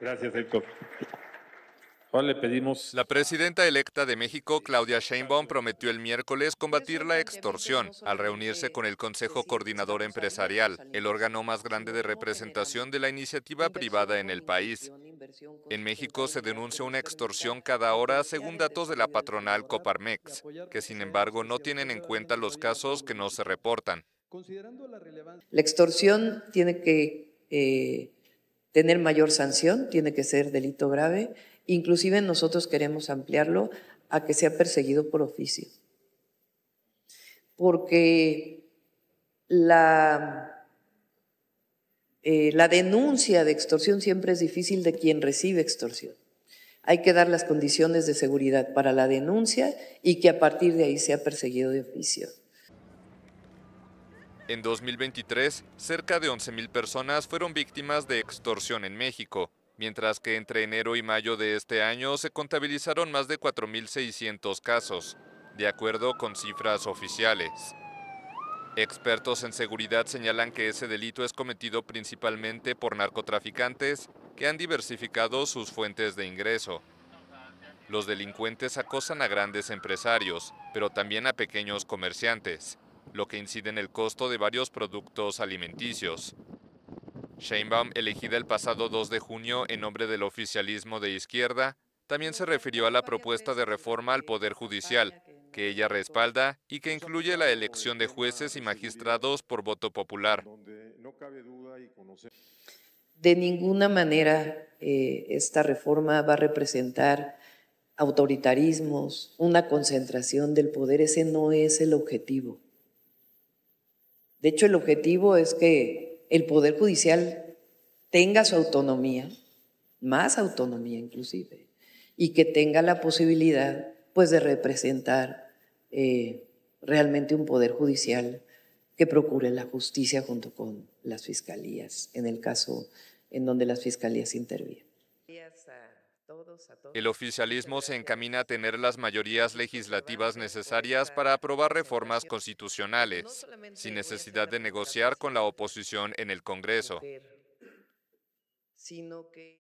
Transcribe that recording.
Gracias, Héctor. le pedimos. La presidenta electa de México, Claudia Sheinbaum, prometió el miércoles combatir la extorsión al reunirse con el Consejo Coordinador Empresarial, el órgano más grande de representación de la iniciativa privada en el país. En México se denuncia una extorsión cada hora según datos de la patronal Coparmex, que sin embargo no tienen en cuenta los casos que no se reportan. La extorsión tiene que eh, tener mayor sanción, tiene que ser delito grave. Inclusive nosotros queremos ampliarlo a que sea perseguido por oficio. Porque eh, la, denuncia de extorsión siempre es difícil de quien recibe extorsión. Hay que dar las condiciones de seguridad para la denuncia y que a partir de ahí sea perseguido de oficio. En 2023, cerca de 11.000 personas fueron víctimas de extorsión en México, mientras que entre enero y mayo de este año se contabilizaron más de 4.600 casos, de acuerdo con cifras oficiales. Expertos en seguridad señalan que ese delito es cometido principalmente por narcotraficantes que han diversificado sus fuentes de ingreso. Los delincuentes acosan a grandes empresarios, pero también a pequeños comerciantes lo que incide en el costo de varios productos alimenticios. Sheinbaum, elegida el pasado 2 de junio en nombre del oficialismo de izquierda, también se refirió a la propuesta de reforma al Poder Judicial, que ella respalda y que incluye la elección de jueces y magistrados por voto popular. De ninguna manera eh, esta reforma va a representar autoritarismos, una concentración del poder, ese no es el objetivo. De hecho, el objetivo es que el Poder Judicial tenga su autonomía, más autonomía inclusive, y que tenga la posibilidad pues de representar eh, realmente un Poder Judicial que procure la justicia junto con las fiscalías, en el caso en donde las fiscalías intervienen. El oficialismo se encamina a tener las mayorías legislativas necesarias para aprobar reformas constitucionales, sin necesidad de negociar con la oposición en el Congreso. Sino que